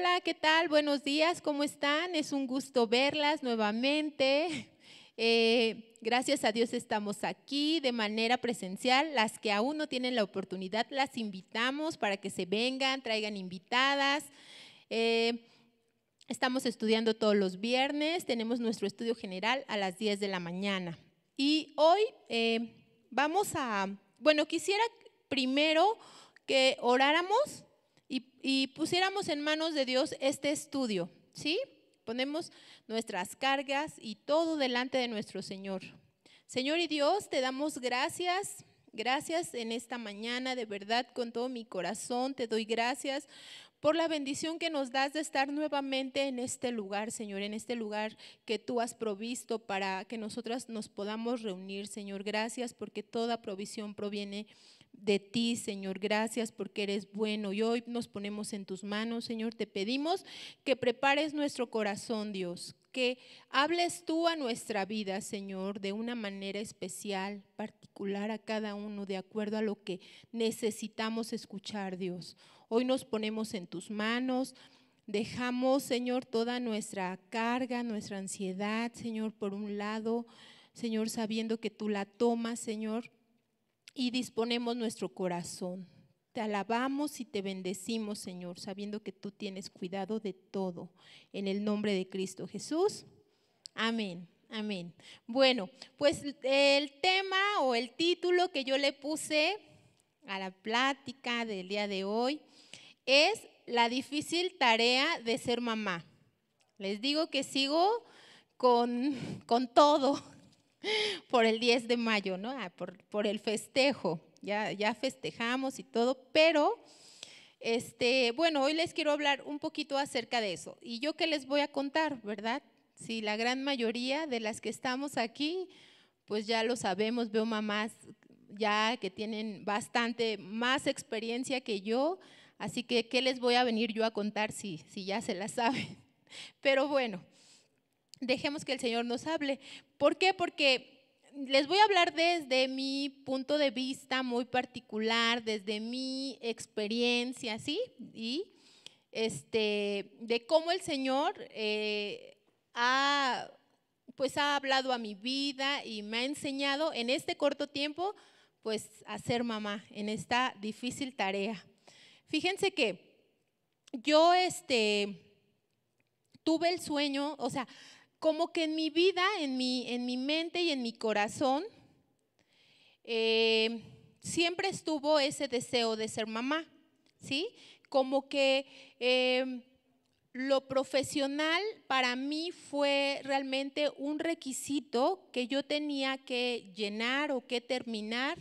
Hola, ¿qué tal? Buenos días, ¿cómo están? Es un gusto verlas nuevamente. Eh, gracias a Dios estamos aquí de manera presencial. Las que aún no tienen la oportunidad, las invitamos para que se vengan, traigan invitadas. Eh, estamos estudiando todos los viernes, tenemos nuestro estudio general a las 10 de la mañana. Y hoy eh, vamos a, bueno, quisiera primero que oráramos y, pusiéramos en manos de Dios este estudio, ¿sí? Ponemos nuestras cargas y todo delante de nuestro Señor. Señor y Dios, te damos gracias. Gracias en esta mañana, de verdad, con todo mi corazón te doy gracias por la bendición que nos das de estar nuevamente en este lugar, Señor, en este lugar que tú has provisto para que nosotras nos podamos reunir, Señor. Gracias porque toda provisión proviene de de ti, Señor. Gracias porque eres bueno y hoy nos ponemos en tus manos, Señor. Te pedimos que prepares nuestro corazón, Dios, que hables tú a nuestra vida, Señor, de una manera especial, particular a cada uno, de acuerdo a lo que necesitamos escuchar, Dios. Hoy nos ponemos en tus manos. Dejamos, Señor, toda nuestra carga, nuestra ansiedad, Señor, por un lado, Señor, sabiendo que tú la tomas, Señor, y disponemos nuestro corazón. Te alabamos y te bendecimos, Señor, sabiendo que tú tienes cuidado de todo. En el nombre de Cristo Jesús. Amén. Amén. Bueno, pues el tema o el título que yo le puse a la plática del día de hoy es la difícil tarea de ser mamá. Les digo que sigo con, con todo por el 10 de mayo, ¿no? Ah, por, el festejo. Ya, ya festejamos y todo, pero este, bueno, hoy les quiero hablar un poquito acerca de eso. Y yo qué les voy a contar, ¿verdad? Si la gran mayoría de las que estamos aquí, pues ya lo sabemos, veo mamás ya que tienen bastante más experiencia que yo, así que ¿qué les voy a venir yo a contar si, si ya se la saben? Pero bueno, dejemos que el Señor nos hable. ¿Por qué? Porque les voy a hablar desde mi punto de vista muy particular, desde mi experiencia, ¿sí? Y este, de cómo el Señor eh, ha, pues ha hablado a mi vida y me ha enseñado en este corto tiempo, pues a ser mamá en esta difícil tarea. Fíjense que yo, este, tuve el sueño, o sea, como que en mi vida, en mi, en mi mente y en mi corazón, eh, siempre estuvo ese deseo de ser mamá, ¿sí? Como que eh, lo profesional para mí fue realmente un requisito que yo tenía que llenar o que terminar,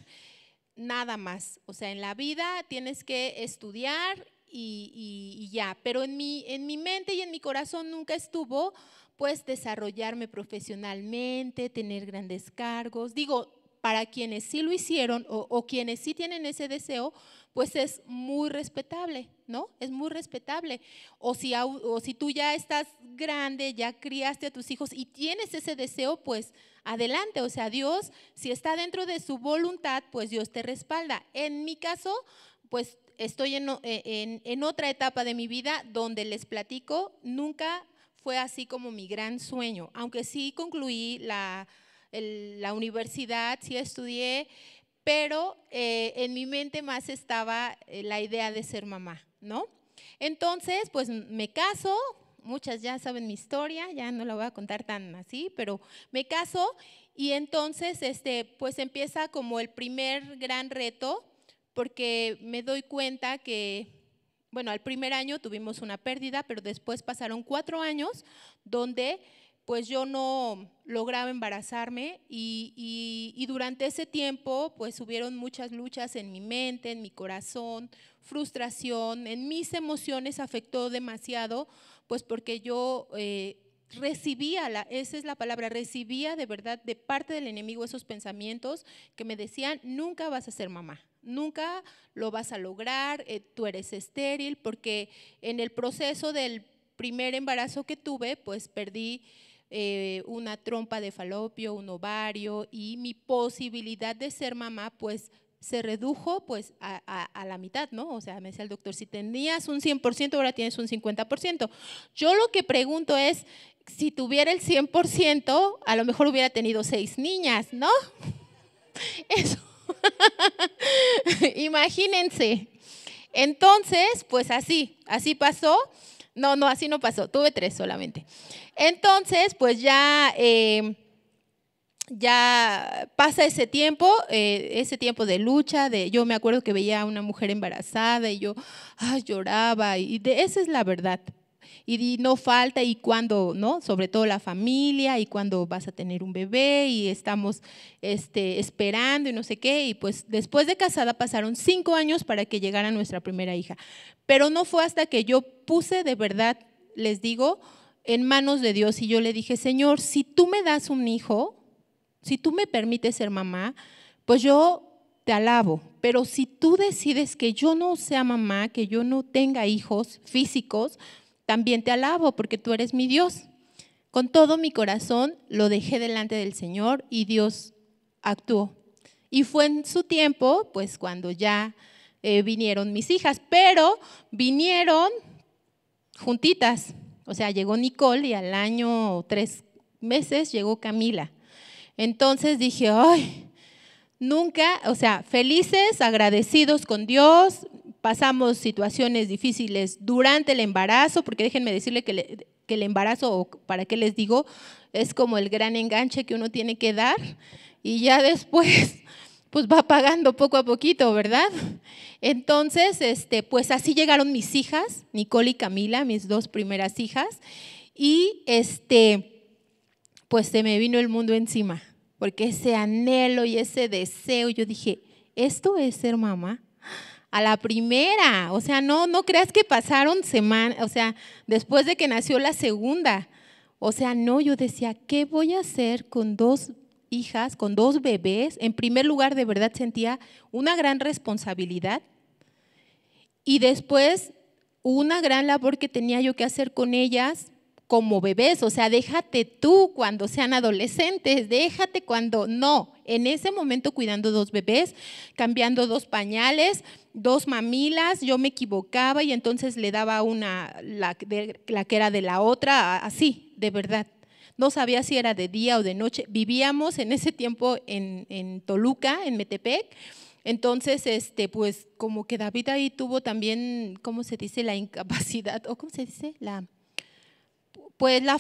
nada más. O sea, en la vida tienes que estudiar y, ya, pero en mi, en mi mente y en mi corazón nunca estuvo pues desarrollarme profesionalmente, tener grandes cargos. Digo, para quienes sí lo hicieron o, quienes sí tienen ese deseo, pues es muy respetable, ¿no? Es muy respetable. O si, o si tú ya estás grande, ya criaste a tus hijos y tienes ese deseo, pues adelante. O sea, Dios, si está dentro de su voluntad, pues Dios te respalda. En mi caso, pues estoy en, eh, en, en otra etapa de mi vida donde les platico, nunca fue así como mi gran sueño, aunque sí concluí la, universidad, sí estudié, pero eh, en mi mente más estaba eh, la idea de ser mamá, ¿no? Entonces, pues me caso, muchas ya saben mi historia, ya no la voy a contar tan así, pero me caso y entonces, este, pues empieza como el primer gran reto, porque me doy cuenta que bueno, al primer año tuvimos una pérdida, pero después pasaron cuatro años donde pues yo no lograba embarazarme y, durante ese tiempo pues hubieron muchas luchas en mi mente, en mi corazón, frustración, en mis emociones afectó demasiado, pues porque yo eh, recibía, la, esa es la palabra, recibía de verdad de parte del enemigo esos pensamientos que me decían, nunca vas a ser mamá, nunca lo vas a lograr, eh, tú eres estéril, porque en el proceso del primer embarazo que tuve, pues perdí eh, una trompa de falopio, un ovario y mi posibilidad de ser mamá, pues se redujo pues a, la mitad, ¿no? O sea, me decía el doctor, si tenías un 100%, ahora tienes un 50%. Yo lo que pregunto es, si tuviera el 100%, a lo mejor hubiera tenido seis niñas, ¿no? Eso. Imagínense. Entonces, pues así, así pasó. No, no, así no pasó. Tuve tres solamente. Entonces, pues ya... Eh, ya pasa ese tiempo, eh, ese tiempo de lucha, de yo me acuerdo que veía a una mujer embarazada y yo ah, lloraba, y de, esa es la verdad. Y, no falta, y cuando, ¿no? Sobre todo la familia, y cuando vas a tener un bebé, y estamos este, esperando, y no sé qué. Y pues después de casada pasaron cinco años para que llegara nuestra primera hija. Pero no fue hasta que yo puse de verdad, les digo, en manos de Dios, y yo le dije, Señor, si tú me das un hijo, si tú me permites ser mamá, pues yo te alabo, pero si tú decides que yo no sea mamá, que yo no tenga hijos físicos, también te alabo porque tú eres mi Dios. Con todo mi corazón lo dejé delante del Señor y Dios actuó. Y fue en su tiempo, pues cuando ya eh, vinieron mis hijas, pero vinieron juntitas. O sea, llegó Nicole y al año tres meses llegó Camila. Entonces dije, ay, nunca, o sea, felices, agradecidos con Dios, pasamos situaciones difíciles durante el embarazo, porque déjenme decirle que, el embarazo, o para qué les digo, es como el gran enganche que uno tiene que dar y ya después pues va pagando poco a poquito, ¿verdad? Entonces, este, pues así llegaron mis hijas, Nicole y Camila, mis dos primeras hijas, y este, pues se me vino el mundo encima porque ese anhelo y ese deseo, yo dije, esto es ser mamá. A la primera, o sea, no, no creas que pasaron semanas, o sea, después de que nació la segunda. O sea, no, yo decía, ¿qué voy a hacer con dos hijas, con dos bebés? En primer lugar, de verdad sentía una gran responsabilidad y después una gran labor que tenía yo que hacer con ellas como bebés, o sea, déjate tú cuando sean adolescentes, déjate cuando no, en ese momento cuidando dos bebés, cambiando dos pañales, dos mamilas, yo me equivocaba y entonces le daba una, la, que era de la otra, así, de verdad. No sabía si era de día o de noche. Vivíamos en ese tiempo en, en Toluca, en Metepec. Entonces, este, pues como que David ahí tuvo también, ¿cómo se dice? La incapacidad, o ¿cómo se dice? La pues la,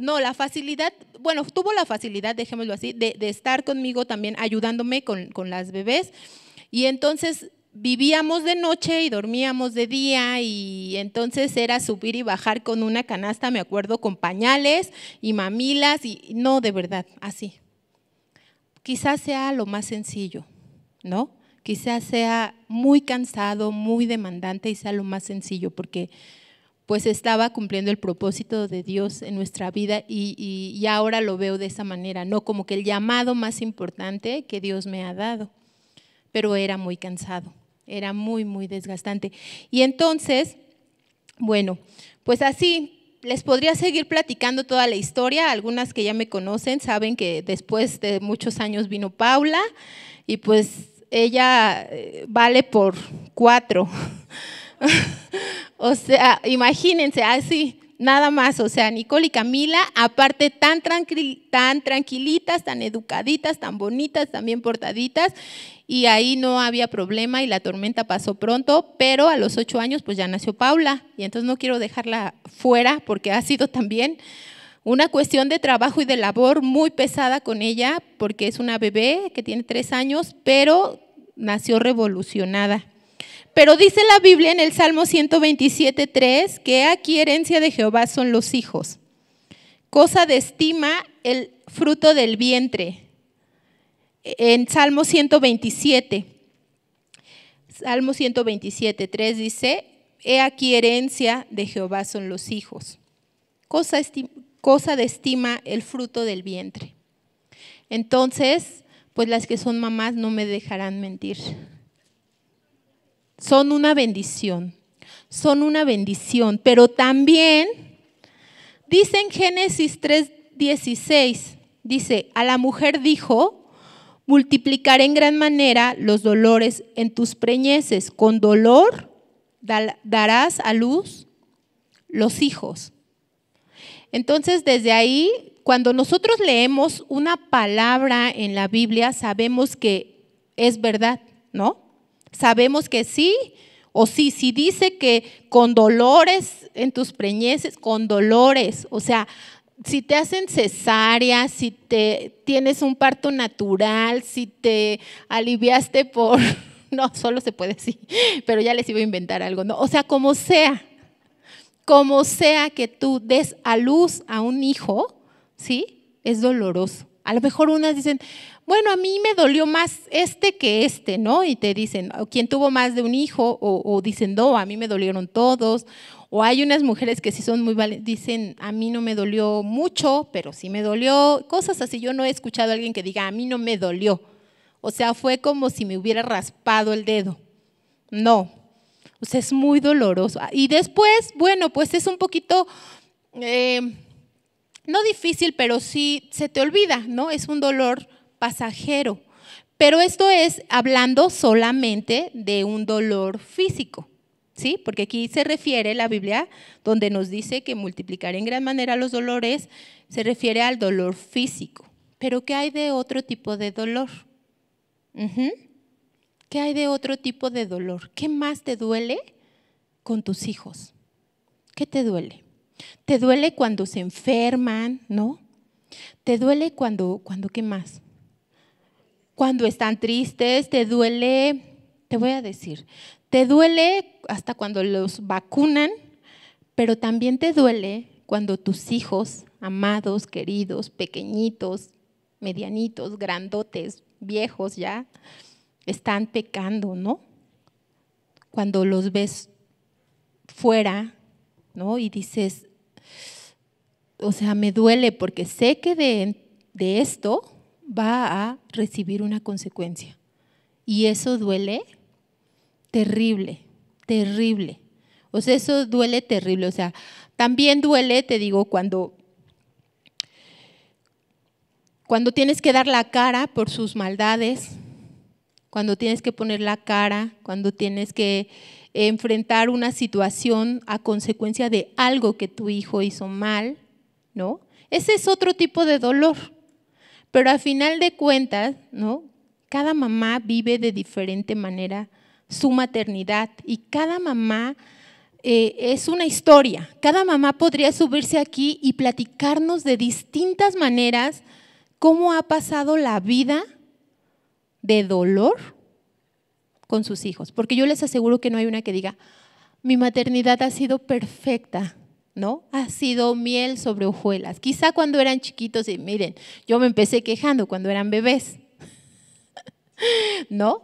no, la facilidad, bueno, tuvo la facilidad, dejémoslo así, de, estar conmigo también ayudándome con, con, las bebés. Y entonces vivíamos de noche y dormíamos de día y entonces era subir y bajar con una canasta, me acuerdo, con pañales y mamilas y no, de verdad, así. Quizás sea lo más sencillo, ¿no? Quizás sea muy cansado, muy demandante y sea lo más sencillo, porque pues estaba cumpliendo el propósito de Dios en nuestra vida y, ahora lo veo de esa manera, no como que el llamado más importante que Dios me ha dado, pero era muy cansado, era muy, muy desgastante. Y entonces, bueno, pues así, les podría seguir platicando toda la historia. Algunas que ya me conocen saben que después de muchos años vino Paula y pues ella eh, vale por cuatro. o sea, imagínense, así, nada más. O sea, Nicole y Camila, aparte tan, tan tranquilitas, tan educaditas, tan bonitas, tan bien portaditas, y ahí no había problema y la tormenta pasó pronto, pero a los ocho años pues ya nació Paula, y entonces no quiero dejarla fuera porque ha sido también una cuestión de trabajo y de labor muy pesada con ella, porque es una bebé que tiene tres años, pero nació revolucionada. Pero dice la Biblia en el Salmo 127.3 que aquí herencia de Jehová son los hijos. Cosa de estima el fruto del vientre. En Salmo 127. Salmo 127:3 dice, He aquí herencia de Jehová son los hijos. Cosa, cosa, de estima el fruto del vientre. Entonces, pues las que son mamás no me dejarán mentir son una bendición, son una bendición, pero también dice en Génesis 3:16, dice, a la mujer dijo, multiplicaré en gran manera los dolores en tus preñeces, con dolor darás a luz los hijos. Entonces, desde ahí, cuando nosotros leemos una palabra en la Biblia, sabemos que es verdad, ¿no? Sabemos que sí o sí, si dice que con dolores en tus preñeces, con dolores, o sea, si te hacen cesárea, si te tienes un parto natural, si te aliviaste por no, solo se puede decir, pero ya les iba a inventar algo, no, o sea, como sea. Como sea que tú des a luz a un hijo, ¿sí? Es doloroso. A lo mejor unas dicen, bueno, a mí me dolió más este que este, ¿no? Y te dicen, ¿quién tuvo más de un hijo? O, dicen, no, a mí me dolieron todos. O hay unas mujeres que sí son muy valientes, dicen, a mí no me dolió mucho, pero sí me dolió. Cosas así, yo no he escuchado a alguien que diga, a mí no me dolió. O sea, fue como si me hubiera raspado el dedo. No, o sea, es muy doloroso. Y después, bueno, pues es un poquito, eh, no difícil, pero sí se te olvida, ¿no? Es un dolor pasajero. Pero esto es hablando solamente de un dolor físico, ¿sí? Porque aquí se refiere la Biblia, donde nos dice que multiplicar en gran manera los dolores, se refiere al dolor físico. Pero ¿qué hay de otro tipo de dolor? ¿Qué hay de otro tipo de dolor? ¿Qué más te duele con tus hijos? ¿Qué te duele? Te duele cuando se enferman, ¿no? Te duele cuando, cuando ¿qué más? cuando están tristes, te duele, te voy a decir, te duele hasta cuando los vacunan, pero también te duele cuando tus hijos, amados, queridos, pequeñitos, medianitos, grandotes, viejos ya, están pecando, ¿no? Cuando los ves fuera, ¿no? Y dices, o sea, me duele porque sé que de, de esto va a recibir una consecuencia. Y eso duele terrible, terrible. O sea, eso duele terrible. O sea, también duele, te digo, cuando, cuando tienes que dar la cara por sus maldades, cuando tienes que poner la cara, cuando tienes que enfrentar una situación a consecuencia de algo que tu hijo hizo mal, ¿no? Ese es otro tipo de dolor. Pero a final de cuentas, ¿no? Cada mamá vive de diferente manera su maternidad y cada mamá eh, es una historia. Cada mamá podría subirse aquí y platicarnos de distintas maneras cómo ha pasado la vida de dolor con sus hijos. Porque yo les aseguro que no hay una que diga, mi maternidad ha sido perfecta. ¿no? Ha sido miel sobre hojuelas. Quizá cuando eran chiquitos, y miren, yo me empecé quejando cuando eran bebés, ¿no?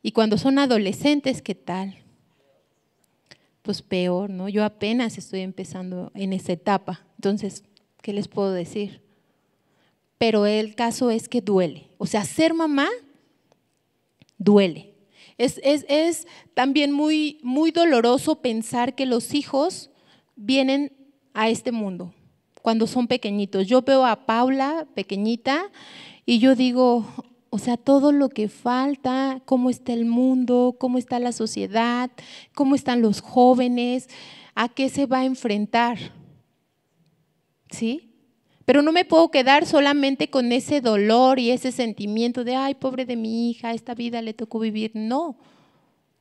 Y cuando son adolescentes, ¿qué tal? Pues peor, ¿no? Yo apenas estoy empezando en esa etapa. Entonces, ¿qué les puedo decir? Pero el caso es que duele. O sea, ser mamá duele. Es, es también muy, muy doloroso pensar que los hijos vienen a este mundo cuando son pequeñitos. Yo veo a Paula pequeñita y yo digo, o sea, todo lo que falta, cómo está el mundo, cómo está la sociedad, cómo están los jóvenes, a qué se va a enfrentar. ¿Sí? Pero no me puedo quedar solamente con ese dolor y ese sentimiento de, ay, pobre de mi hija, esta vida le tocó vivir. No.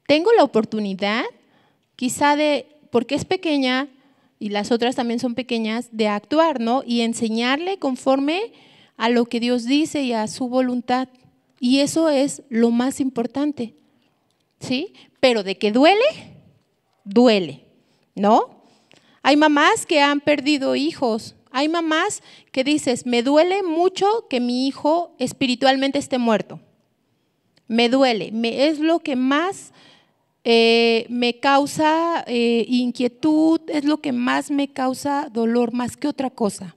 Tengo la oportunidad, quizá de, porque es pequeña, y las otras también son pequeñas, de actuar, ¿no? Y enseñarle conforme a lo que Dios dice y a su voluntad. Y eso es lo más importante, ¿sí? Pero de que duele, duele, ¿no? Hay mamás que han perdido hijos, hay mamás que dices, me duele mucho que mi hijo espiritualmente esté muerto. Me duele, me, es lo que más eh, me causa eh, inquietud, es lo que más me causa dolor, más que otra cosa.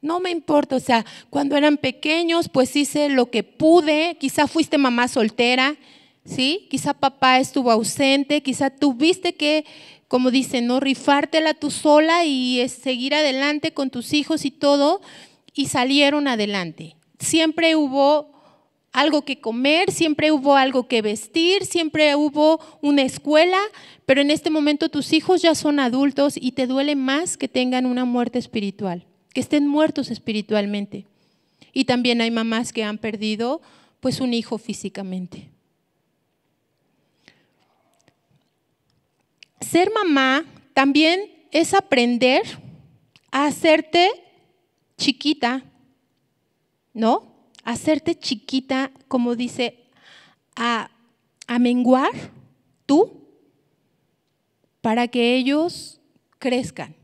No me importa, o sea, cuando eran pequeños, pues hice lo que pude, quizá fuiste mamá soltera, ¿sí? Quizá papá estuvo ausente, quizá tuviste que, como dicen, no rifártela tú sola y seguir adelante con tus hijos y todo, y salieron adelante. Siempre hubo algo que comer, siempre hubo algo que vestir, siempre hubo una escuela, pero en este momento tus hijos ya son adultos y te duele más que tengan una muerte espiritual, que estén muertos espiritualmente. Y también hay mamás que han perdido pues un hijo físicamente. Ser mamá también es aprender a hacerte chiquita, ¿no? hacerte chiquita, como dice, a, menguar tú para que ellos crezcan.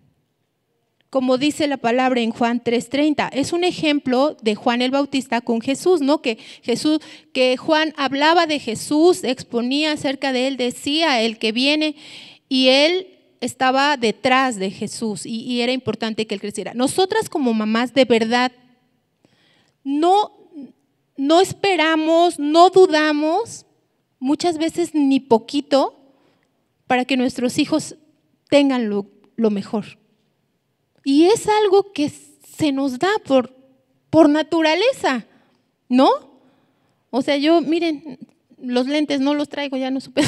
Como dice la palabra en Juan 3:30, es un ejemplo de Juan el Bautista con Jesús, ¿no? Que Jesús que Juan hablaba de Jesús, exponía acerca de él, decía el que viene y él estaba detrás de Jesús y, y era importante que él creciera. Nosotras como mamás de verdad no no esperamos, no dudamos, muchas veces ni poquito, para que nuestros hijos tengan lo, mejor. Y es algo que se nos da por, por naturaleza, ¿no? O sea, yo, miren, los lentes no los traigo, ya no supe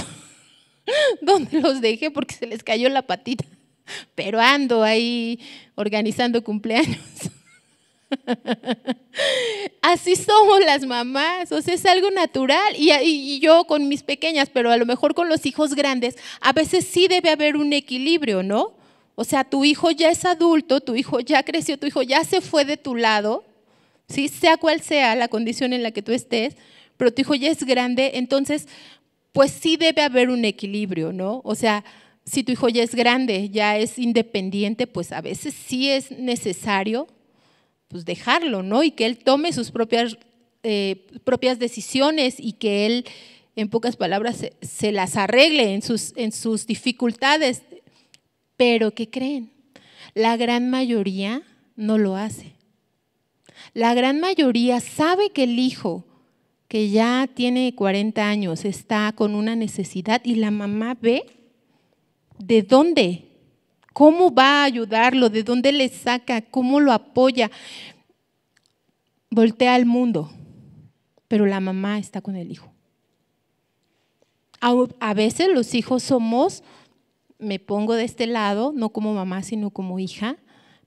dónde los dejé porque se les cayó la patita, pero ando ahí organizando cumpleaños. Así somos las mamás, o sea, es algo natural. Y, yo con mis pequeñas, pero a lo mejor con los hijos grandes, a veces sí debe haber un equilibrio, ¿no? O sea, tu hijo ya es adulto, tu hijo ya creció, tu hijo ya se fue de tu lado, ¿sí? sea cual sea la condición en la que tú estés, pero tu hijo ya es grande, entonces, pues sí debe haber un equilibrio, ¿no? O sea, si tu hijo ya es grande, ya es independiente, pues a veces sí es necesario pues dejarlo, ¿no? Y que él tome sus propias, eh, propias decisiones y que él, en pocas palabras, se, las arregle en sus, en sus dificultades. Pero, ¿qué creen? La gran mayoría no lo hace. La gran mayoría sabe que el hijo que ya tiene 40 años está con una necesidad y la mamá ve de dónde ¿Cómo va a ayudarlo? ¿De dónde le saca? ¿Cómo lo apoya? Voltea al mundo, pero la mamá está con el hijo. A, veces los hijos somos, me pongo de este lado, no como mamá, sino como hija,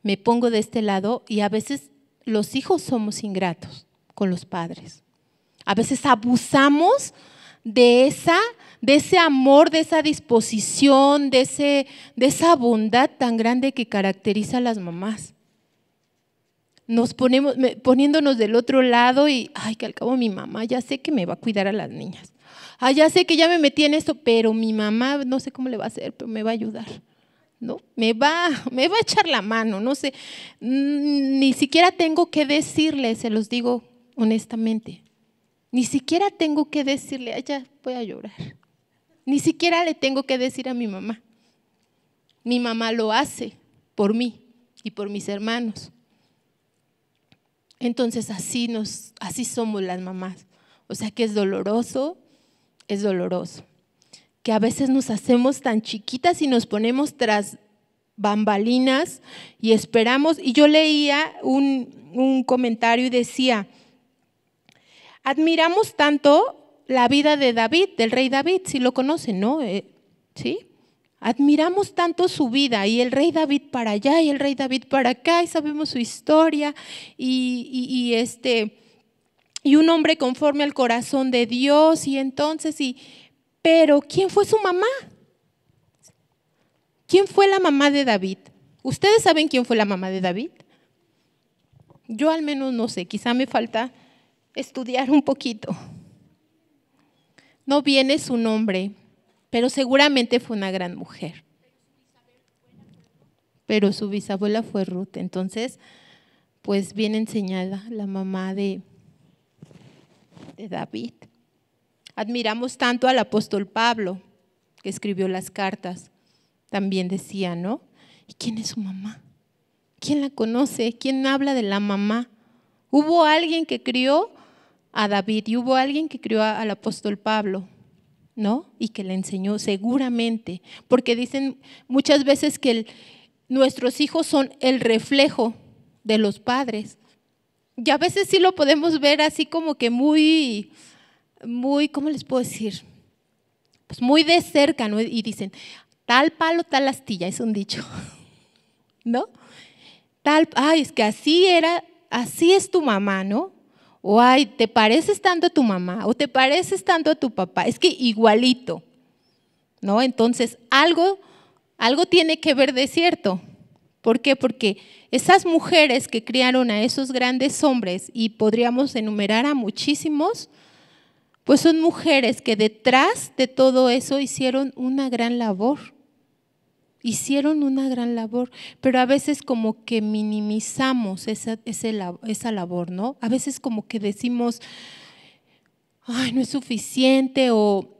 me pongo de este lado y a veces los hijos somos ingratos con los padres. A veces abusamos de esa de ese amor, de esa disposición, de, ese, de esa bondad tan grande que caracteriza a las mamás. Nos ponemos, poniéndonos del otro lado y, ay, que al cabo mi mamá ya sé que me va a cuidar a las niñas. Ay, ah, ya sé que ya me metí en esto, pero mi mamá no sé cómo le va a hacer, pero me va a ayudar. ¿No? Me va, me va a echar la mano, no sé. Mm, ni siquiera tengo que decirle, se los digo honestamente. Ni siquiera tengo que decirle, ay, ya voy a llorar. Ni siquiera le tengo que decir a mi mamá. Mi mamá lo hace por mí y por mis hermanos. Entonces así nos así somos las mamás. O sea que es doloroso, es doloroso. Que a veces nos hacemos tan chiquitas y nos ponemos tras bambalinas y esperamos. Y yo leía un, un comentario y decía, admiramos tanto la vida de David, del rey David, si lo conocen, ¿no? Eh, ¿Sí? Admiramos tanto su vida y el rey David para allá y el rey David para acá y sabemos su historia y, este y un hombre conforme al corazón de Dios y entonces y pero ¿quién fue su mamá? ¿Quién fue la mamá de David? ¿Ustedes saben quién fue la mamá de David? Yo al menos no sé, quizá me falta estudiar un poquito. No viene su nombre, pero seguramente fue una gran mujer. Pero su bisabuela fue Ruth, entonces, pues bien enseñada la mamá de, de David. Admiramos tanto al apóstol Pablo, que escribió las cartas, también decía, ¿no? ¿Y quién es su mamá? ¿Quién la conoce? ¿Quién habla de la mamá? ¿Hubo alguien que crió a David. Y hubo alguien que crió al apóstol Pablo, ¿no? Y que le enseñó seguramente, porque dicen muchas veces que nuestros hijos son el reflejo de los padres. Y a veces sí lo podemos ver así como que muy, muy, ¿cómo les puedo decir? Pues muy de cerca, ¿no? Y dicen, tal palo, tal astilla, es un dicho, ¿no? Tal, ay, es que así era, así es tu mamá, ¿no? o ay, te pareces tanto a tu mamá, o te pareces tanto a tu papá, es que igualito, ¿no? Entonces, algo, algo tiene que ver de cierto. ¿Por qué? Porque esas mujeres que criaron a esos grandes hombres, y podríamos enumerar a muchísimos, pues son mujeres que detrás de todo eso hicieron una gran labor hicieron una gran labor, pero a veces como que minimizamos esa, labor, ¿no? A veces como que decimos, ay, no es suficiente o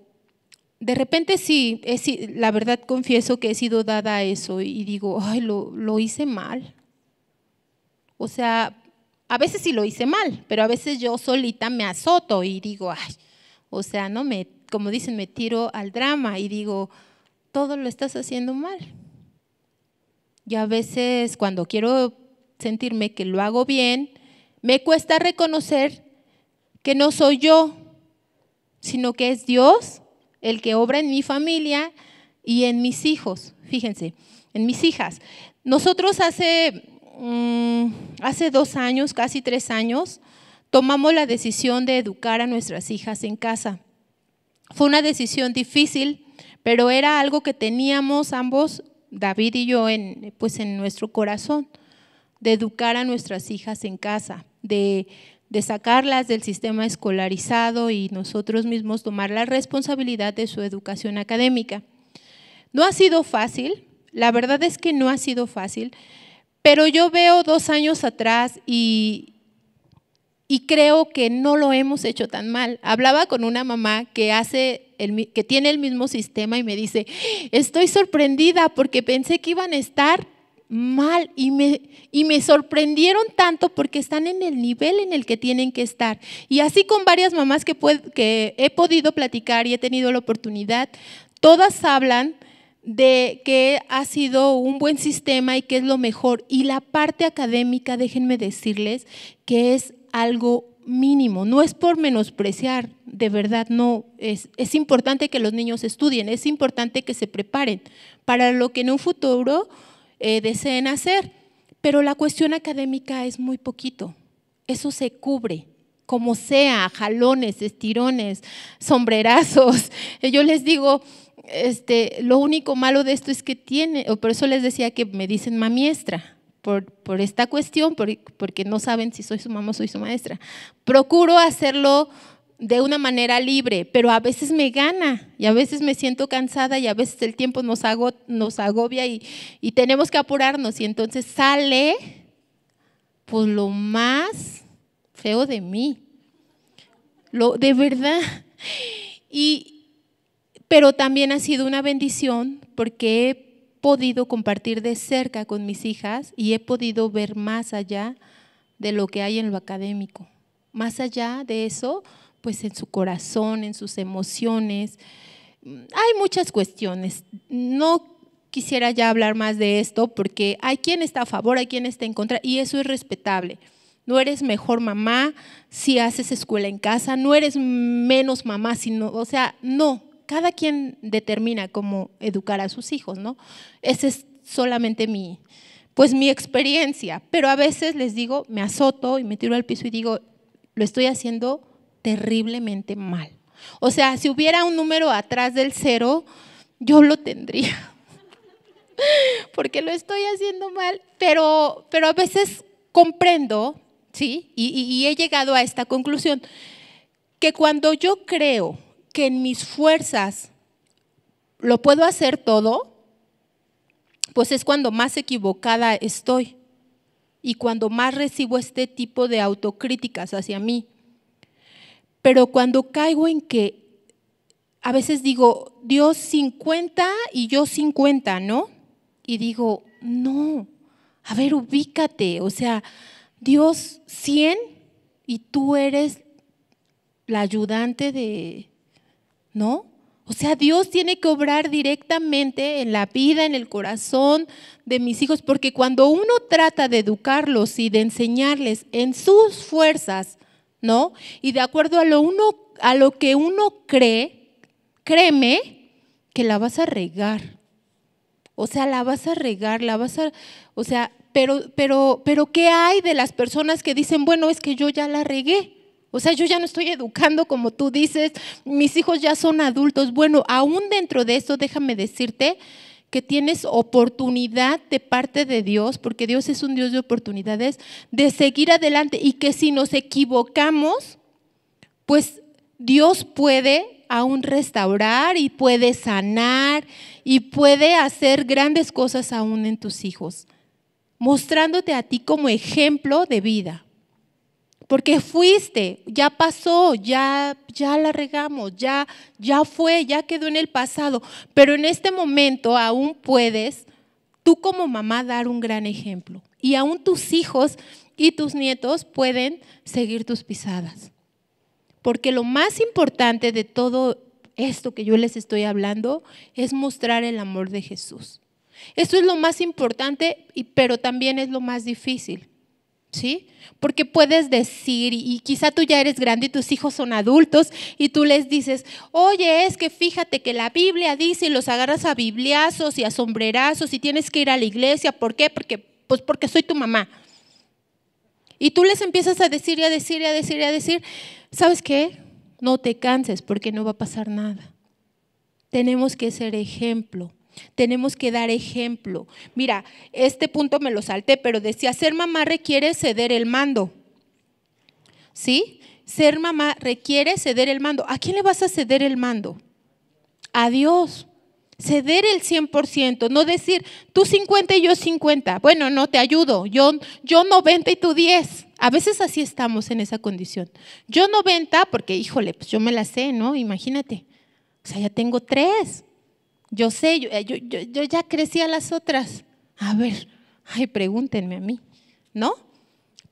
de repente sí, es, la verdad confieso que he sido dada a eso y digo, ay, lo, lo, hice mal. O sea, a veces sí lo hice mal, pero a veces yo solita me azoto y digo, ay, o sea, no me, como dicen, me tiro al drama y digo, todo lo estás haciendo mal. Y a veces cuando quiero sentirme que lo hago bien, me cuesta reconocer que no soy yo, sino que es Dios el que obra en mi familia y en mis hijos. Fíjense, en mis hijas. Nosotros hace, mm, hace dos años, casi tres años, tomamos la decisión de educar a nuestras hijas en casa. Fue una decisión difícil pero era algo que teníamos ambos, David y yo, en, pues en nuestro corazón, de educar a nuestras hijas en casa, de, de sacarlas del sistema escolarizado y nosotros mismos tomar la responsabilidad de su educación académica. No ha sido fácil, la verdad es que no ha sido fácil, pero yo veo dos años atrás y, y creo que no lo hemos hecho tan mal. Hablaba con una mamá que hace el, que tiene el mismo sistema y me dice, "Estoy sorprendida porque pensé que iban a estar mal y me, y me sorprendieron tanto porque están en el nivel en el que tienen que estar. Y así con varias mamás que, puede, que he podido platicar y he tenido la oportunidad, todas hablan de que ha sido un buen sistema y que es lo mejor. Y la parte académica, déjenme decirles, que es algo mínimo, no es por menospreciar, de verdad no, es, es, importante que los niños estudien, es importante que se preparen para lo que en un futuro eh, deseen hacer, pero la cuestión académica es muy poquito, eso se cubre como sea, jalones, estirones, sombrerazos. Yo les digo, este, lo único malo de esto es que tiene, o por eso les decía que me dicen mamiestra, por, esta cuestión, porque no saben si soy su mamá o soy su maestra. Procuro hacerlo de una manera libre, pero a veces me gana y a veces me siento cansada y a veces el tiempo nos, nos agobia y, tenemos que apurarnos y entonces sale por pues, lo más feo de mí. Lo, de verdad. pero también ha sido una bendición porque he podido compartir de cerca con mis hijas y he podido ver más allá de lo que hay en lo académico. Más allá de eso, pues en su corazón, en sus emociones. Hay muchas cuestiones. No quisiera ya hablar más de esto porque hay quien está a favor, hay quien está en contra y eso es respetable. No eres mejor mamá si haces escuela en casa, no eres menos mamá si o sea, no, cada quien determina cómo educar a sus hijos, ¿no? Esa es solamente mi, pues mi experiencia, pero a veces les digo, me azoto y me tiro al piso y digo, lo estoy haciendo terriblemente mal. O sea, si hubiera un número atrás del cero, yo lo tendría, porque lo estoy haciendo mal, pero, pero a veces comprendo, ¿sí? y he llegado a esta conclusión, que cuando yo creo que en mis fuerzas lo puedo hacer todo, pues es cuando más equivocada estoy y cuando más recibo este tipo de autocríticas hacia mí. Pero cuando caigo en que a veces digo, Dios 50 y yo 50, ¿no? Y digo, no, a ver, ubícate, o sea, Dios 100 y tú eres la ayudante de, ¿no? O sea, Dios tiene que obrar directamente en la vida, en el corazón de mis hijos, porque cuando uno trata de educarlos y de enseñarles en sus fuerzas, ¿no? Y de acuerdo a lo, uno, a lo que uno cree, créeme que la vas a regar. O sea, la vas a regar, la vas a, o sea, pero pero pero ¿qué hay de las personas que dicen, bueno, es que yo ya la regué? O sea, yo ya no estoy educando como tú dices, mis hijos ya son adultos. Bueno, aún dentro de eso, déjame decirte que tienes oportunidad de parte de Dios, porque Dios es un Dios de oportunidades, de seguir adelante y que si nos equivocamos, pues Dios puede aún restaurar y puede sanar y puede hacer grandes cosas aún en tus hijos, mostrándote a ti como ejemplo de vida. Porque fuiste, ya pasó, ya ya la regamos, ya ya fue, ya quedó en el pasado, pero en este momento aún puedes tú como mamá dar un gran ejemplo y aún tus hijos y tus nietos pueden seguir tus pisadas. Porque lo más importante de todo esto que yo les estoy hablando es mostrar el amor de Jesús. Eso es lo más importante, pero también es lo más difícil. ¿sí? Porque puedes decir, y quizá tú ya eres grande y tus hijos son adultos, y tú les dices, oye, es que fíjate que la Biblia dice, y los agarras a bibliazos y a sombrerazos, y tienes que ir a la iglesia, ¿por qué? Porque, pues porque soy tu mamá. Y tú les empiezas a decir y a decir y a decir y a decir, ¿sabes qué? No te canses porque no va a pasar nada. Tenemos que ser ejemplo tenemos que dar ejemplo. Mira, este punto me lo salté, pero decía, ser mamá requiere ceder el mando. ¿Sí? Ser mamá requiere ceder el mando. ¿A quién le vas a ceder el mando? A Dios. Ceder el 100%, no decir tú 50 y yo 50. Bueno, no te ayudo, yo, yo 90 y tú 10. A veces así estamos en esa condición. Yo 90, porque híjole, pues yo me la sé, ¿no? Imagínate. O sea, ya tengo tres. Yo sé, eh, yo, ya crecí a las otras. A ver, ay, pregúntenme a mí, ¿no?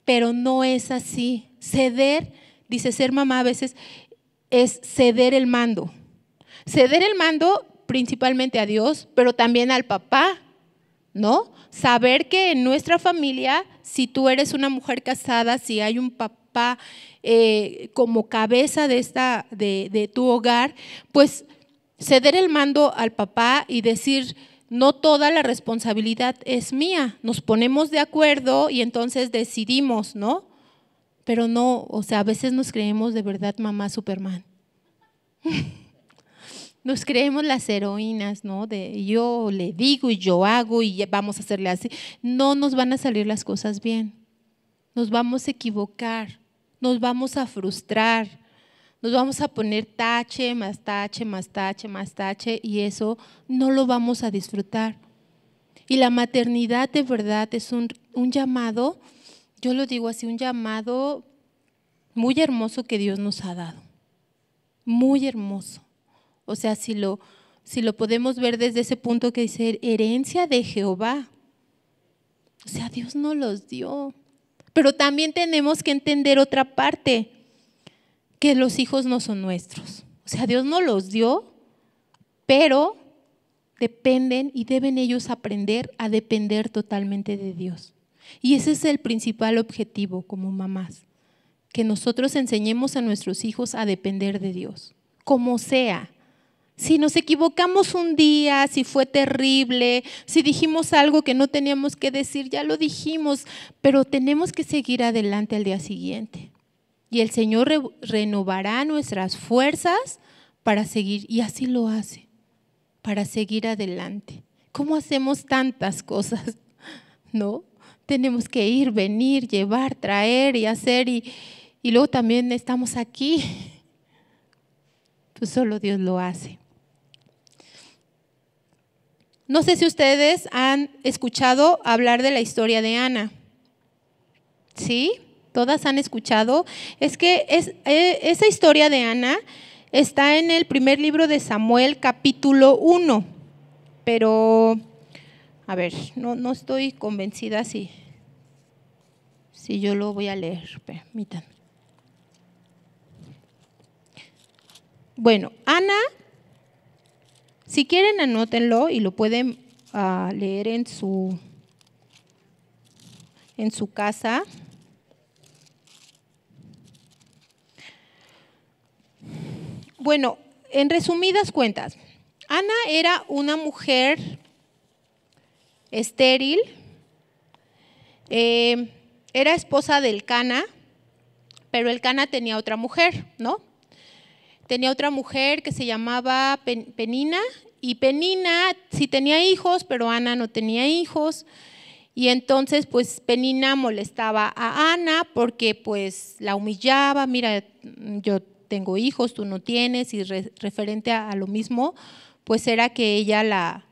Pero no es así. Ceder, dice ser mamá a veces, es ceder el mando. Ceder el mando principalmente a Dios, pero también al papá, ¿no? Saber que en nuestra familia, si tú eres una mujer casada, si hay un papá eh, como cabeza de, esta, de tu hogar, pues ceder el mando al papá y decir, no toda la responsabilidad es mía, nos ponemos de acuerdo y entonces decidimos, ¿no? Pero no, o sea, a veces nos creemos de verdad mamá Superman. Nos creemos las heroínas, ¿no? De yo le digo y yo hago y vamos a hacerle así. No nos van a salir las cosas bien. Nos vamos a equivocar, nos vamos a frustrar, nos vamos a poner tache, más tache, más tache, más tache, y eso no lo vamos a disfrutar. Y la maternidad de verdad es un, llamado, yo lo digo así, un llamado muy hermoso que Dios nos ha dado. Muy hermoso. O sea, si lo, si lo podemos ver desde ese punto que dice herencia de Jehová. O sea, Dios no los dio. Pero también tenemos que entender otra parte que los hijos no son nuestros. O sea, Dios no los dio, pero dependen y deben ellos aprender a depender totalmente de Dios. Y ese es el principal objetivo como mamás, que nosotros enseñemos a nuestros hijos a depender de Dios, como sea. Si nos equivocamos un día, si fue terrible, si dijimos algo que no teníamos que decir, ya lo dijimos, pero tenemos que seguir adelante al día siguiente y el Señor renovará nuestras fuerzas para seguir, y así lo hace, para seguir adelante. ¿Cómo hacemos tantas cosas? ¿No? Tenemos que ir, venir, llevar, traer y hacer, y, y luego también estamos aquí. Pues solo Dios lo hace. No sé si ustedes han escuchado hablar de la historia de Ana. ¿Sí? todas han escuchado, es que eh, esa historia de Ana está en el primer libro de Samuel, capítulo 1. Pero, a ver, no, estoy convencida si, si yo lo voy a leer. Permítanme. Bueno, Ana, si quieren anótenlo y lo pueden ah, leer en su, en su casa. Bueno, en resumidas cuentas, Ana era una mujer estéril, eh, era esposa del Cana, pero el Cana tenía otra mujer, ¿no? Tenía otra mujer que se llamaba Penina, y Penina sí tenía hijos, pero Ana no tenía hijos. Y entonces, pues Penina molestaba a Ana porque pues la humillaba, mira, yo tengo hijos, tú no tienes, y referente a, lo mismo, pues era que ella la,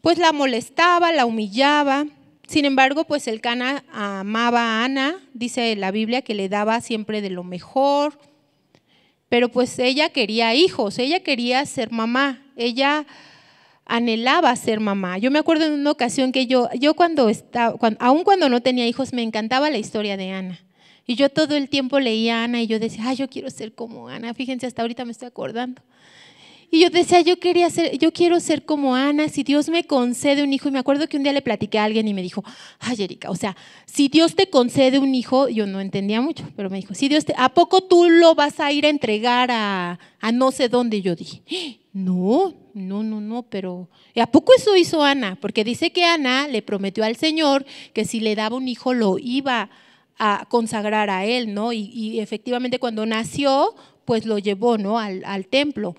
pues la molestaba, la humillaba. Sin embargo, pues el Cana amaba a Ana, dice la Biblia, que le daba siempre de lo mejor, pero pues ella quería hijos, ella quería ser mamá, ella anhelaba ser mamá. Yo me acuerdo en una ocasión que yo, yo cuando estaba, cuando, aun cuando no tenía hijos, me encantaba la historia de Ana. Y yo todo el tiempo leía a Ana y yo decía, ay, yo quiero ser como Ana. Fíjense, hasta ahorita me estoy acordando. Y yo decía, yo quería ser, yo quiero ser como Ana, si Dios me concede un hijo. Y me acuerdo que un día le platiqué a alguien y me dijo, ay Erika, o sea, si Dios te concede un hijo, yo no entendía mucho, pero me dijo, si Dios te, ¿a poco tú lo vas a ir a entregar a, no sé dónde? yo dije, no, no, no, no, pero ¿a poco eso hizo Ana? Porque dice que Ana le prometió al Señor que si le daba un hijo lo iba a, a consagrar a él, ¿no? Y, efectivamente cuando nació, pues lo llevó, ¿no? Al, templo.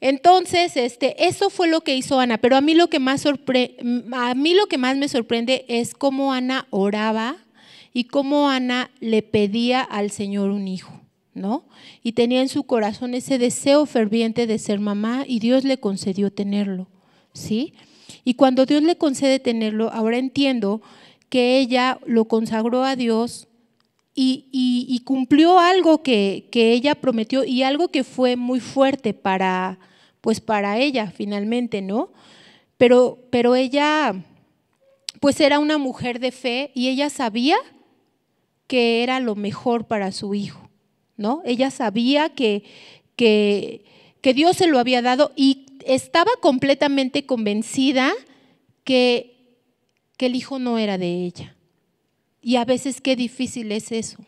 Entonces, este, eso fue lo que hizo Ana, pero a mí lo que más a mí lo que más me sorprende es cómo Ana oraba y cómo Ana le pedía al Señor un hijo. ¿no? Y tenía en su corazón ese deseo ferviente de ser mamá y Dios le concedió tenerlo, ¿sí? Y cuando Dios le concede tenerlo, ahora entiendo que ella lo consagró a Dios y, cumplió algo que, que, ella prometió y algo que fue muy fuerte para, pues para ella finalmente, ¿no? Pero, pero ella, pues era una mujer de fe y ella sabía que era lo mejor para su hijo, ¿no? Ella sabía que, que, que Dios se lo había dado y estaba completamente convencida que que el hijo no era de ella. Y a veces qué difícil es eso.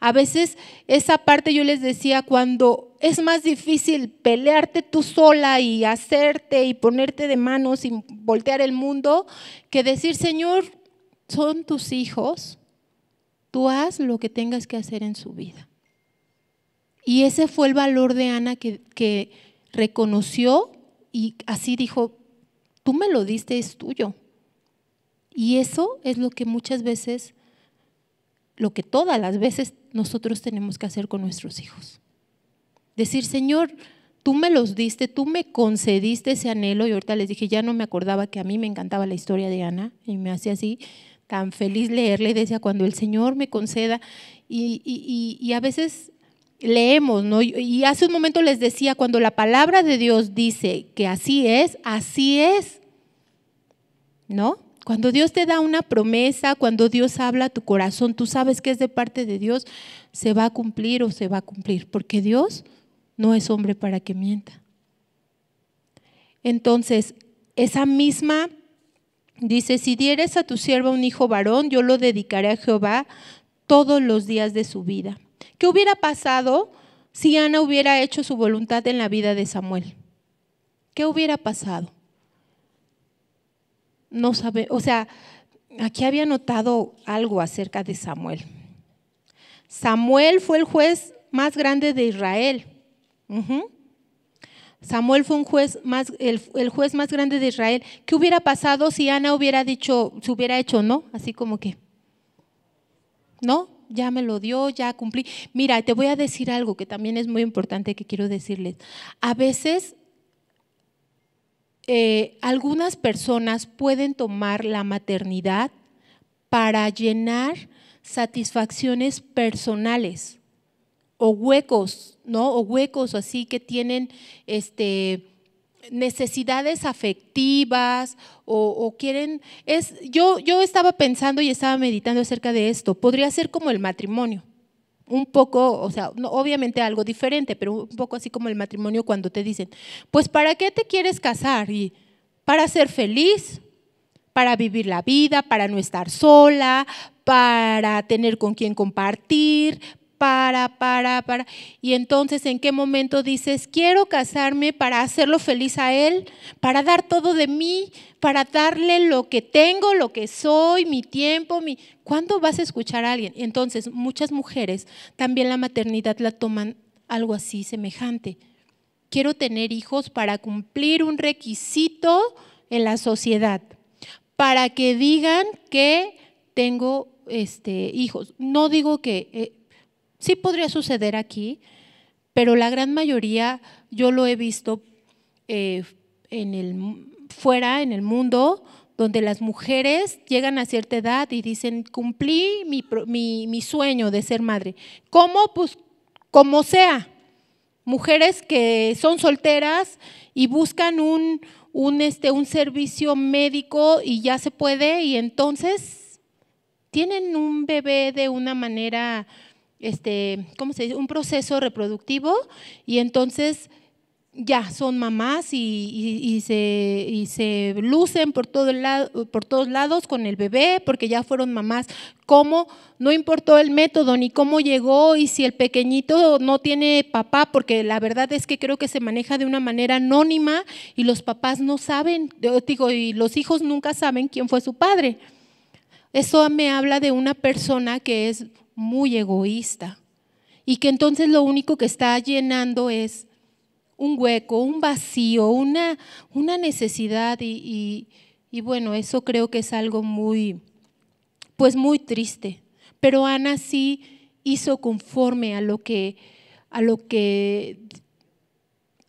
A veces esa parte yo les decía, cuando es más difícil pelearte tú sola y hacerte y ponerte de manos y voltear el mundo, que decir, Señor, son tus hijos, tú haz lo que tengas que hacer en su vida. Y ese fue el valor de Ana que, que reconoció y así dijo, tú me lo diste, es tuyo. Y eso es lo que muchas veces, lo que todas las veces nosotros tenemos que hacer con nuestros hijos. Decir, Señor, tú me los diste, tú me concediste ese anhelo y ahorita les dije, ya no me acordaba que a mí me encantaba la historia de Ana y me hacía así tan feliz leerle, decía, cuando el Señor me conceda y, y, y a veces leemos, ¿no? Y hace un momento les decía, cuando la palabra de Dios dice que así es, así es, ¿no? Cuando Dios te da una promesa, cuando Dios habla a tu corazón, tú sabes que es de parte de Dios, se va a cumplir o se va a cumplir, porque Dios no es hombre para que mienta. Entonces, esa misma dice, si dieres a tu sierva un hijo varón, yo lo dedicaré a Jehová todos los días de su vida. ¿Qué hubiera pasado si Ana hubiera hecho su voluntad en la vida de Samuel? ¿Qué hubiera pasado? no sabe, o sea, aquí había notado algo acerca de Samuel. Samuel fue el juez más grande de Israel. Samuel fue un juez más, el, juez más grande de Israel. ¿Qué hubiera pasado si Ana hubiera dicho, se hubiera hecho no? Así como que, ¿no? Ya me lo dio, ya cumplí. Mira, te voy a decir algo que también es muy importante que quiero decirles. A veces eh, algunas personas pueden tomar la maternidad para llenar satisfacciones personales o huecos, ¿no? O huecos así que tienen este, necesidades afectivas o, o, quieren. Es, yo, yo estaba pensando y estaba meditando acerca de esto. Podría ser como el matrimonio un poco, o sea, no, obviamente algo diferente, pero un poco así como el matrimonio cuando te dicen, pues ¿para qué te quieres casar? Y para ser feliz, para vivir la vida, para no estar sola, para tener con quien compartir, para, para, para. Y entonces, ¿en qué momento dices, quiero casarme para hacerlo feliz a él, para dar todo de mí, para darle lo que tengo, lo que soy, mi tiempo, mi... ¿Cuándo vas a escuchar a alguien? Entonces, muchas mujeres también la maternidad la toman algo así semejante. Quiero tener hijos para cumplir un requisito en la sociedad, para que digan que tengo este, hijos. No digo que eh, Sí podría suceder aquí, pero la gran mayoría yo lo he visto eh, en el, fuera, en el mundo, donde las mujeres llegan a cierta edad y dicen, cumplí mi, sueño de ser madre. ¿Cómo? Pues como sea. Mujeres que son solteras y buscan un, un, este, un servicio médico y ya se puede y entonces tienen un bebé de una manera este, ¿cómo se dice? Un proceso reproductivo y entonces ya son mamás y, se, se, lucen por, todo lado, por todos lados con el bebé porque ya fueron mamás. ¿Cómo? No importó el método ni cómo llegó y si el pequeñito no tiene papá, porque la verdad es que creo que se maneja de una manera anónima y los papás no saben, digo, y los hijos nunca saben quién fue su padre. Eso me habla de una persona que es muy egoísta y que entonces lo único que está llenando es un hueco, un vacío, una, una necesidad y, bueno, eso creo que es algo muy, pues muy triste. Pero Ana sí hizo conforme a lo que, a lo que,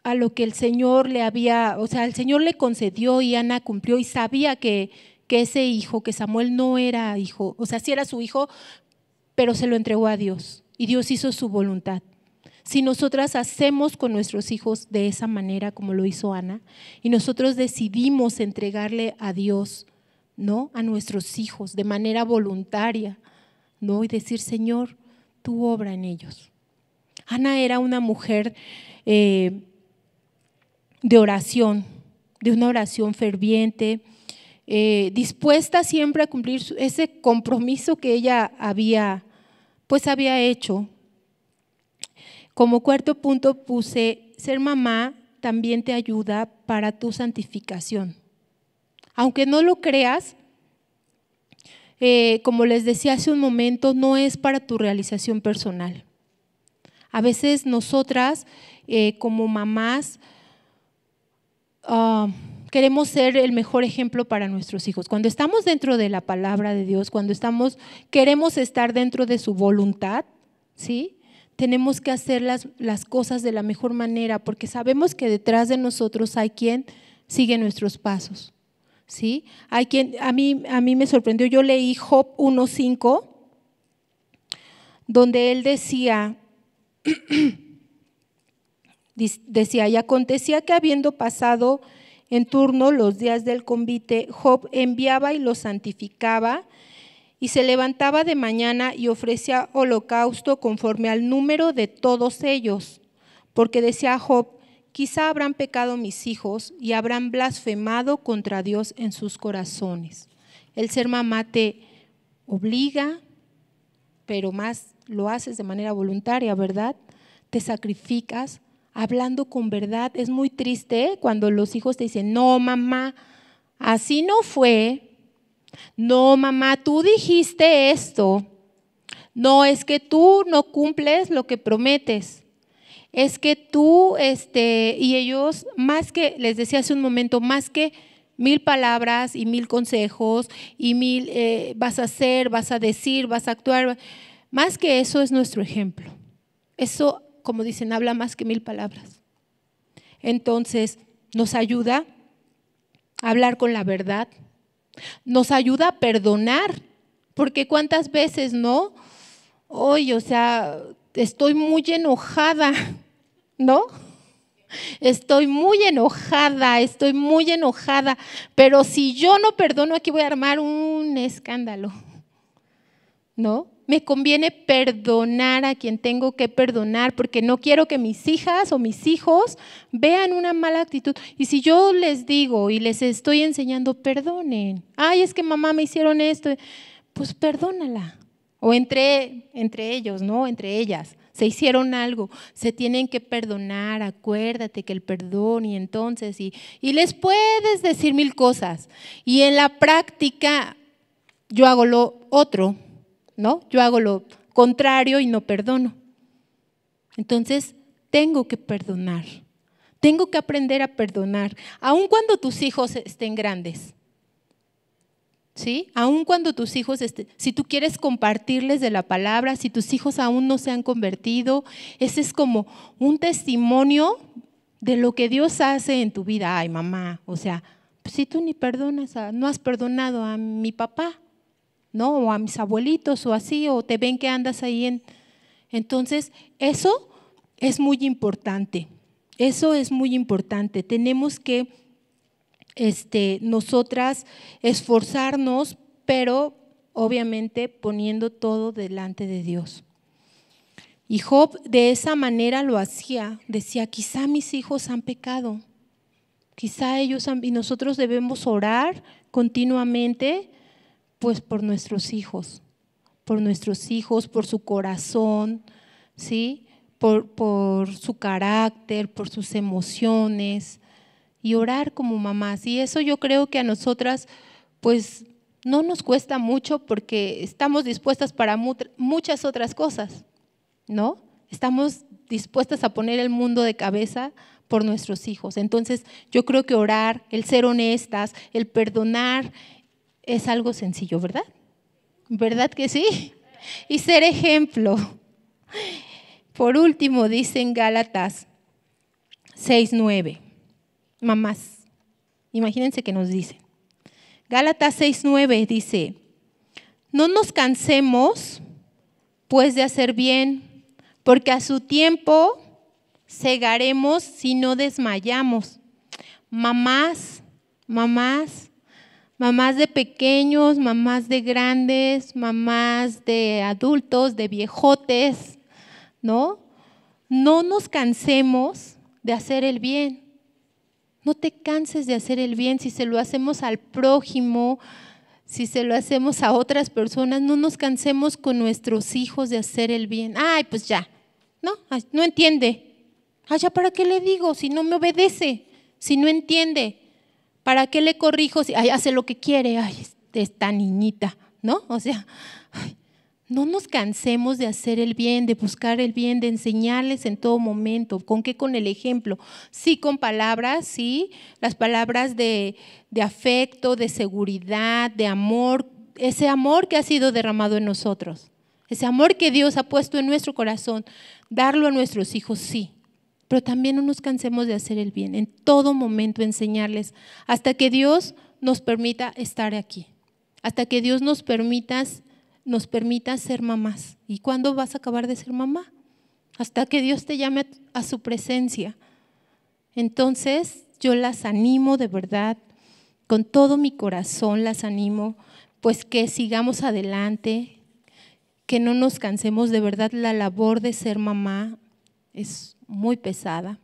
a lo que el Señor le había, o sea, el Señor le concedió y Ana cumplió y sabía que, que ese hijo, que Samuel no era hijo, o sea, sí era su hijo, pero se lo entregó a Dios y Dios hizo su voluntad. Si nosotras hacemos con nuestros hijos de esa manera como lo hizo Ana y nosotros decidimos entregarle a Dios, ¿no? A nuestros hijos de manera voluntaria, ¿no? Y decir, Señor, tu obra en ellos. Ana era una mujer eh, de oración, de una oración ferviente, eh, dispuesta siempre a cumplir ese compromiso que ella había pues había hecho. Como cuarto punto puse, ser mamá también te ayuda para tu santificación. Aunque no lo creas, eh, como les decía hace un momento, no es para tu realización personal. A veces nosotras, eh, como mamás, ah, Queremos ser el mejor ejemplo para nuestros hijos. Cuando estamos dentro de la palabra de Dios, cuando estamos, queremos estar dentro de su voluntad, ¿sí? Tenemos que hacer las, cosas de la mejor manera porque sabemos que detrás de nosotros hay quien sigue nuestros pasos. ¿Sí? Hay quien, a mí, a mí me sorprendió, yo leí Job 1.5, donde él decía, decía, y acontecía que habiendo pasado en turno los días del convite, Job enviaba y los santificaba, y se levantaba de mañana y ofrecía holocausto conforme al número de todos ellos, porque decía Job, quizá habrán pecado mis hijos y habrán blasfemado contra Dios en sus corazones. El ser mamá te obliga, pero más lo haces de manera voluntaria, ¿verdad? Te sacrificas hablando con verdad. Es muy triste cuando los hijos te dicen, no, mamá, así no fue. No, mamá, tú dijiste esto. No, es que tú no cumples lo que prometes. Es que tú, este, y ellos, más que, les decía hace un momento, más que mil palabras y mil consejos y mil, eh, vas a hacer, vas a decir, vas a actuar, más que eso es nuestro ejemplo. Eso como dicen, habla más que mil palabras. Entonces, nos ayuda a hablar con la verdad, nos ayuda a perdonar, porque cuántas veces, ¿no? Hoy, o sea, estoy muy enojada, ¿no? Estoy muy enojada, estoy muy enojada, pero si yo no perdono, aquí voy a armar un escándalo, ¿no? me conviene perdonar a quien tengo que perdonar, porque no quiero que mis hijas o mis hijos vean una mala actitud. Y si yo les digo y les estoy enseñando, perdonen, ay, es que mamá me hicieron esto, pues perdónala. O entre, entre ellos, ¿no? Entre ellas. Se hicieron algo, se tienen que perdonar, acuérdate que el perdón y entonces, y, y les puedes decir mil cosas. Y en la práctica yo hago lo otro, ¿no? Yo hago lo contrario y no perdono. Entonces, tengo que perdonar. Tengo que aprender a perdonar, aun cuando tus hijos estén grandes. ¿Sí? Aun cuando tus hijos, estén, si tú quieres compartirles de la palabra, si tus hijos aún no se han convertido, ese es como un testimonio de lo que Dios hace en tu vida. Ay, mamá, o sea, pues si tú ni perdonas, no has perdonado a mi papá, o a mis abuelitos o así, o te ven que andas ahí en... Entonces, eso es muy importante, eso es muy importante. Tenemos que este, nosotras esforzarnos, pero obviamente poniendo todo delante de Dios. Y Job de esa manera lo hacía, decía, quizá mis hijos han pecado, quizá ellos y nosotros debemos orar continuamente pues por nuestros hijos, por nuestros hijos, por su corazón, ¿sí? Por, por su carácter, por sus emociones, y orar como mamás. Y eso yo creo que a nosotras, pues no nos cuesta mucho porque estamos dispuestas para muchas otras cosas, ¿no? Estamos dispuestas a poner el mundo de cabeza por nuestros hijos. Entonces, yo creo que orar, el ser honestas, el perdonar, es algo sencillo, ¿verdad? ¿Verdad que sí? Y ser ejemplo. Por último, dicen Gálatas 6.9. Mamás, imagínense que nos dicen. Gálatas 6.9 dice, no nos cansemos pues de hacer bien, porque a su tiempo cegaremos si no desmayamos. Mamás, mamás, Mamás de pequeños, mamás de grandes, mamás de adultos, de viejotes, ¿no? No nos cansemos de hacer el bien. No te canses de hacer el bien si se lo hacemos al prójimo, si se lo hacemos a otras personas, no nos cansemos con nuestros hijos de hacer el bien. Ay, pues ya, no, no entiende. Ay, ya para qué le digo si no me obedece, si no entiende. ¿Para qué le corrijo si hace lo que quiere? Ay, esta niñita, ¿no? O sea, no nos cansemos de hacer el bien, de buscar el bien, de enseñarles en todo momento. ¿Con qué? Con el ejemplo. Sí, con palabras, sí. Las palabras de afecto, de seguridad, de amor. Ese amor que ha sido derramado en nosotros. Ese amor que Dios ha puesto en nuestro corazón. Darlo a nuestros hijos, sí. Pero también no nos cansemos de hacer el bien, en todo momento enseñarles, hasta que Dios nos permita estar aquí, hasta que Dios nos permita, nos permita ser mamás. ¿Y cuándo vas a acabar de ser mamá? Hasta que Dios te llame a su presencia. Entonces, yo las animo de verdad, con todo mi corazón las animo, pues que sigamos adelante, que no nos cansemos de verdad la labor de ser mamá. Es muy pesada,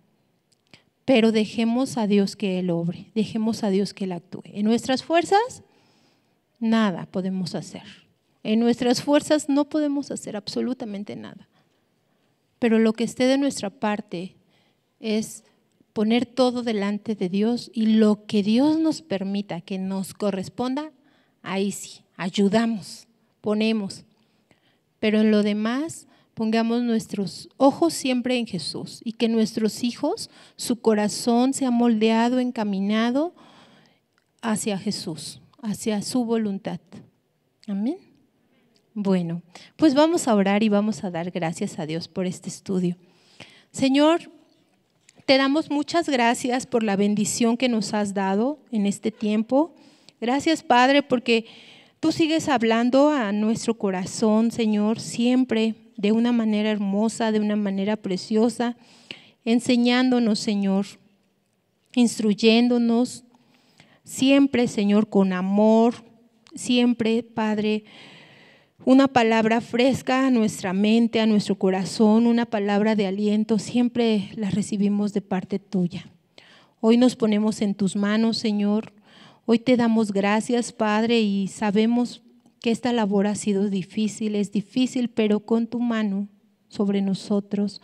pero dejemos a Dios que Él obre, dejemos a Dios que Él actúe. En nuestras fuerzas, nada podemos hacer. En nuestras fuerzas no podemos hacer absolutamente nada. Pero lo que esté de nuestra parte es poner todo delante de Dios y lo que Dios nos permita que nos corresponda, ahí sí, ayudamos, ponemos. Pero en lo demás, pongamos nuestros ojos siempre en Jesús y que nuestros hijos, su corazón sea moldeado, encaminado hacia Jesús, hacia su voluntad. Amén. Bueno, pues vamos a orar y vamos a dar gracias a Dios por este estudio. Señor, te damos muchas gracias por la bendición que nos has dado en este tiempo. Gracias, Padre, porque tú sigues hablando a nuestro corazón, Señor, siempre de una manera hermosa, de una manera preciosa, enseñándonos, Señor, instruyéndonos, siempre, Señor, con amor, siempre, Padre, una palabra fresca a nuestra mente, a nuestro corazón, una palabra de aliento, siempre la recibimos de parte tuya. Hoy nos ponemos en tus manos, Señor. Hoy te damos gracias, Padre, y sabemos, que esta labor ha sido difícil, es difícil, pero con tu mano sobre nosotros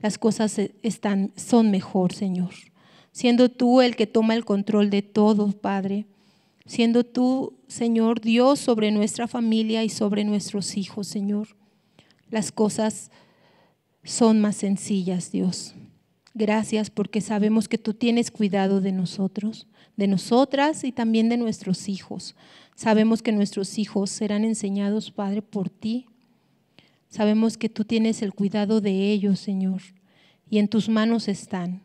las cosas e-, están, son mejor, Señor. Siendo tú el que toma el control de todo, Padre. Siendo tú, Señor, Dios sobre nuestra familia y sobre nuestros hijos, Señor. Las cosas son más sencillas, Dios. Gracias porque sabemos que tú tienes cuidado de nosotros de nosotras y también de nuestros hijos. Sabemos que nuestros hijos serán enseñados, Padre, por ti. Sabemos que tú tienes el cuidado de ellos, Señor, y en tus manos están.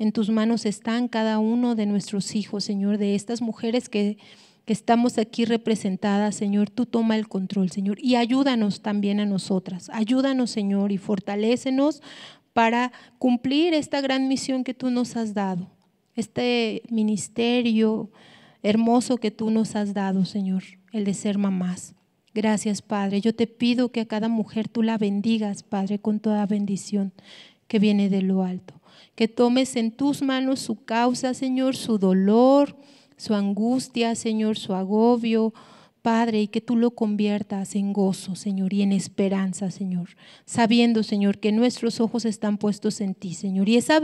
En tus manos están cada uno de nuestros hijos, Señor, de estas mujeres que, estamos aquí representadas, Señor. Tú toma el control, Señor, y ayúdanos también a nosotras. Ayúdanos, Señor, y fortalécenos para cumplir esta gran misión que tú nos has dado este ministerio hermoso que tú nos has dado, Señor, el de ser mamás. Gracias, Padre. Yo te pido que a cada mujer tú la bendigas, Padre, con toda bendición que viene de lo alto. Que tomes en tus manos su causa, Señor, su dolor, su angustia, Señor, su agobio, Padre, y que tú lo conviertas en gozo, Señor, y en esperanza, Señor, sabiendo, Señor, que nuestros ojos están puestos en ti, Señor. Y esa,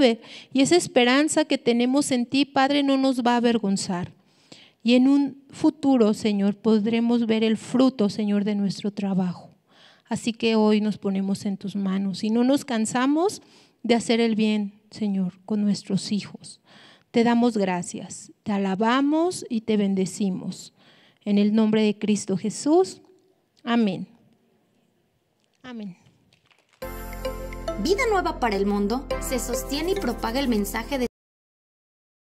y esa esperanza que tenemos en ti, Padre, no nos va a avergonzar. Y en un futuro, Señor, podremos ver el fruto, Señor, de nuestro trabajo. Así que hoy nos ponemos en tus manos y no nos cansamos de hacer el bien, Señor, con nuestros hijos. Te damos gracias, te alabamos y te bendecimos. En el nombre de Cristo Jesús. Amén. Amén. Vida Nueva para el Mundo se sostiene y propaga el mensaje de